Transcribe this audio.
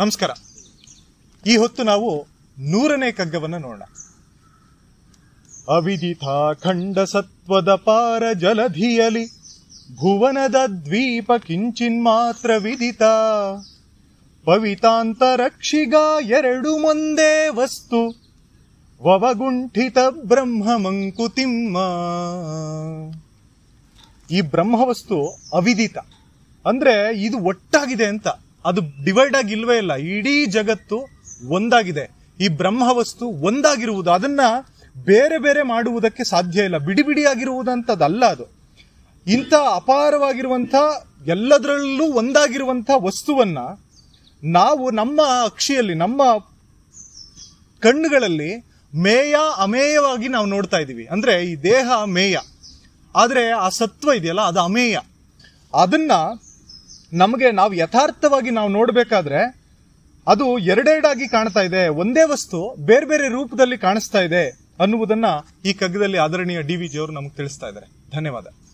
ನಮಸ್ಕಾರ ಈ ಹೊತ್ತು ನಾವು ನೂರನೇ ಕಗ್ಗವನ್ನು ನೋಡೋಣ ಅವಿದಿತ ಖಂಡ ಸತ್ವದ ಪಾರ ಜಲಧಿಯಲಿ ಭುವನದ ದ್ವೀಪ ಕಿಂಚಿನ್ ಮಾತ್ರ ವಿದಿತ ಪವಿತಾಂತರಕ್ಷಿಗ ಎರಡು ಮುಂದೇ ವಸ್ತು ವವಗುಂಠಿತ ಬ್ರಹ್ಮ ಮಂಕುತಿಮ್ಮ ಈ ವಸ್ತು ಅವಿದಿತ ಅಂದ್ರೆ ಇದು ಒಟ್ಟಾಗಿದೆ ಅಂತ ಅದು ಡಿವೈಡ್ ಆಗಿ ಇಲ್ವೇ ಇಲ್ಲ ಇಡೀ ಜಗತ್ತು ಒಂದಾಗಿದೆ ಈ ಬ್ರಹ್ಮ ವಸ್ತು ಒಂದಾಗಿರುವುದು ಅದನ್ನ ಬೇರೆ ಬೇರೆ ಮಾಡುವುದಕ್ಕೆ ಸಾಧ್ಯ ಇಲ್ಲ ಬಿಡಿ ಬಿಡಿಯಾಗಿರುವುದಂಥದ್ದಲ್ಲ ಅದು ಇಂಥ ಅಪಾರವಾಗಿರುವಂಥ ಎಲ್ಲದರಲ್ಲೂ ಒಂದಾಗಿರುವಂಥ ವಸ್ತುವನ್ನ ನಾವು ನಮ್ಮ ಅಕ್ಷಿಯಲ್ಲಿ ನಮ್ಮ ಕಣ್ಣುಗಳಲ್ಲಿ ಮೇಯ ಅಮೇಯವಾಗಿ ನಾವು ನೋಡ್ತಾ ಇದ್ದೀವಿ ಅಂದರೆ ಈ ದೇಹ ಮೇಯ ಆದರೆ ಆ ಸತ್ವ ಇದೆಯಲ್ಲ ಅದು ಅಮೇಯ ಅದನ್ನ ನಮಗೆ ನಾವು ಯಥಾರ್ಥವಾಗಿ ನಾವು ನೋಡಬೇಕಾದ್ರೆ ಅದು ಎರಡೆರಡಾಗಿ ಕಾಣ್ತಾ ಇದೆ ಒಂದೇ ವಸ್ತು ಬೇರೆ ಬೇರೆ ರೂಪದಲ್ಲಿ ಕಾಣಿಸ್ತಾ ಇದೆ ಅನ್ನುವುದನ್ನ ಈ ಕಗ್ಗದಲ್ಲಿ ಆದರಣೀಯ ಡಿ ವಿ ನಮಗೆ ತಿಳಿಸ್ತಾ ಇದ್ದಾರೆ ಧನ್ಯವಾದ